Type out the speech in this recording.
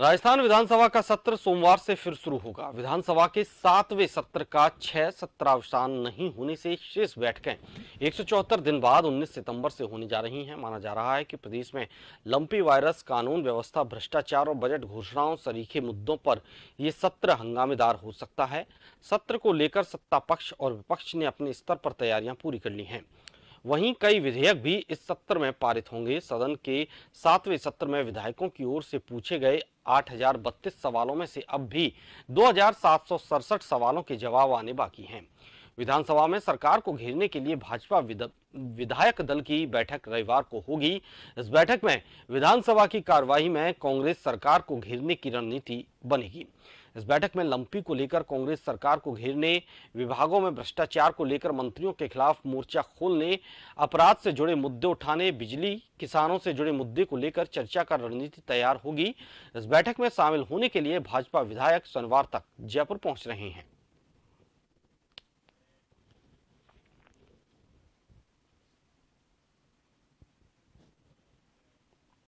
राजस्थान विधानसभा का सत्र सोमवार से फिर शुरू होगा विधानसभा के सातवें सत्र का छह सत्रावसान नहीं होने से शेष बैठकें एक दिन बाद 19 सितंबर से होने जा रही हैं माना जा रहा है कि प्रदेश में लंपी वायरस कानून व्यवस्था भ्रष्टाचार और बजट घोषणाओं सरीखे मुद्दों पर यह सत्र हंगामेदार हो सकता है सत्र को लेकर सत्ता पक्ष और विपक्ष ने अपने स्तर पर तैयारियां पूरी कर ली हैं वहीं कई विधेयक भी इस सत्र में पारित होंगे सदन के सातवें सत्र में विधायकों की ओर से पूछे गए बत्तीस सवालों में से अब भी दो सवालों के जवाब आने बाकी हैं विधानसभा में सरकार को घेरने के लिए भाजपा विधायक दल की बैठक रविवार को होगी इस बैठक में विधानसभा की कार्यवाही में कांग्रेस सरकार को घेरने की रणनीति बनेगी इस बैठक में लंपी को लेकर कांग्रेस सरकार को घेरने विभागों में भ्रष्टाचार को लेकर मंत्रियों के खिलाफ मोर्चा खोलने अपराध से जुड़े मुद्दे उठाने बिजली किसानों से जुड़े मुद्दे को लेकर चर्चा का रणनीति तैयार होगी इस बैठक में शामिल होने के लिए भाजपा विधायक शनिवार तक जयपुर पहुंच रहे हैं